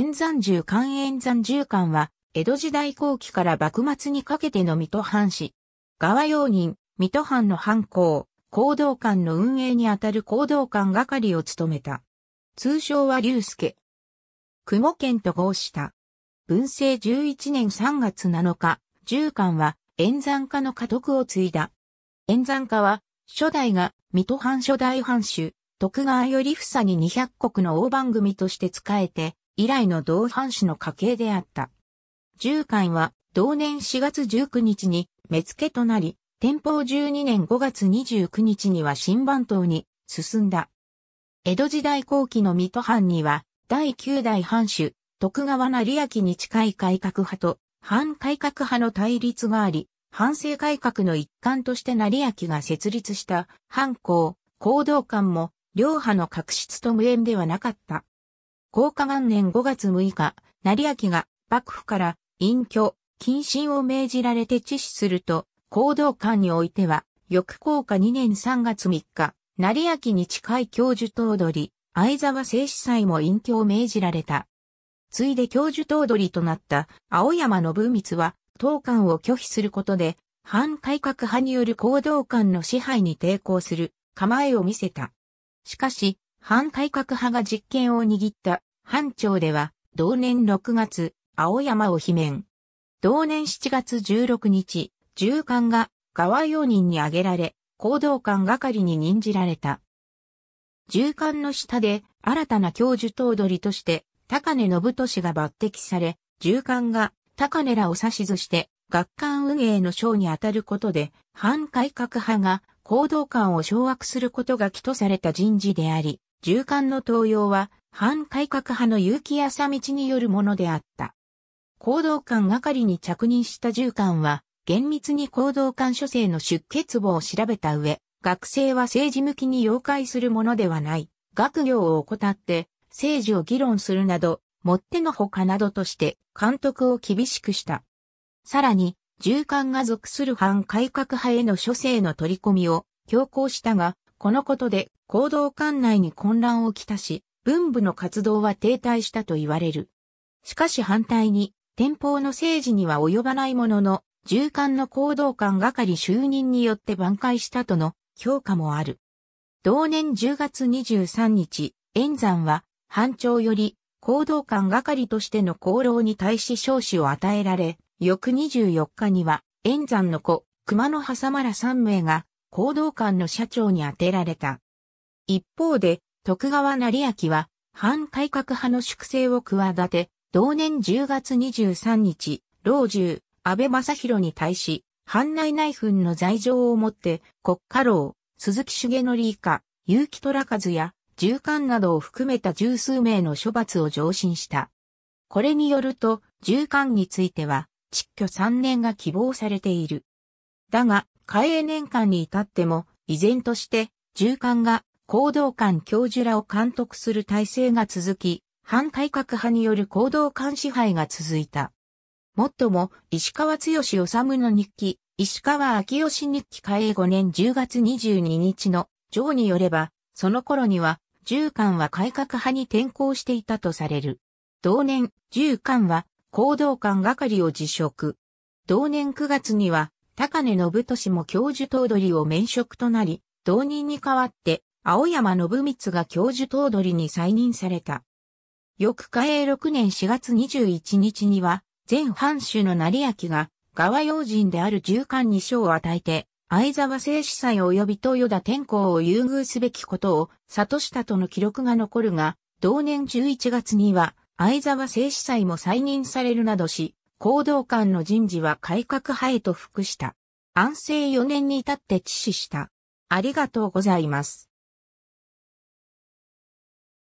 塩山重官塩山重官は、江戸時代後期から幕末にかけての水戸藩士。側用人、水戸藩の藩校、行動官の運営にあたる行動官係を務めた。通称は龍介。雲県と合した。文政11年3月7日、重官は塩山家の家督を継いだ。塩山家は、初代が水戸藩初代藩主、徳川頼房に200国の大番組として仕えて、以来の同藩士の家系であった。従官は同年4月19日に目付となり、天保12年5月29日には新番頭に進んだ。江戸時代後期の水戸藩には、第9代藩主、徳川成明に近い改革派と、反改革派の対立があり、反省改革の一環として成明が設立した、藩校、行動官も、両派の確執と無縁ではなかった。高下元年5月6日、成明が幕府から隠居、謹慎を命じられて致死すると、行動官においては、翌高下2年3月3日、成明に近い教授頭取、相沢聖司祭も隠居を命じられた。ついで教授頭取となった青山信光は、当官を拒否することで、反改革派による行動官の支配に抵抗する構えを見せた。しかし、反改革派が実権を握った藩庁では、同年6月、青山を罷免。同年7月16日、従官が側用人に挙げられ、行動官係に任じられた。従官の下で新たな教授頭取として、高根信俊が抜擢され、従官が高根らを指図して、学館運営の章にあたることで、反改革派が行動官を掌握することが起とされた人事であり、銃官の登用は、反改革派の結城浅道によるものであった。行動官係に着任した従官は、厳密に行動官諸生の出血簿を調べた上、学生は政治向きに妖怪するものではない、学業を怠って、政治を議論するなど、もってのほかなどとして、監督を厳しくした。さらに、従官が属する反改革派への諸生の取り込みを強行したが、このことで行動館内に混乱をきたし、文部の活動は停滞したと言われる。しかし反対に、天保の政治には及ばないものの、重官の行動官係就任によって挽回したとの評価もある。同年10月23日、炎山は、班長より、行動官係としての功労に対し少子を与えられ、翌24日には、炎山の子、熊野挟まら3名が、行動官の社長に当てられた。一方で、徳川成明は、反改革派の粛清を企て、同年10月23日、老中、安倍正宏に対し、藩内内紛の罪状をもって、国家老、鈴木重則以下、結城虎和や、重官などを含めた十数名の処罰を上申した。これによると、重官については、蟄居3年が希望されている。だが、開営年間に至っても、依然として、重官が行動官教授らを監督する体制が続き、反改革派による行動官支配が続いた。もっとも、石川剛治の日記、石川昭義日記開英5年10月22日の上によれば、その頃には、従官は改革派に転向していたとされる。同年、従官は行動官係を辞職。同年9月には、高根信俊も教授頭取を免職となり、同人に代わって青山信光が教授頭取に再任された。翌嘉永6年4月21日には、前藩主の成明が、側用人である従官に賞を与えて、相沢聖司祭及び豊田天皇を優遇すべきことを悟したとの記録が残るが、同年11月には、相沢聖司祭も再任されるなどし、行動官の人事は改革派へと服した。安政4年に至って致死した。ありがとうございます。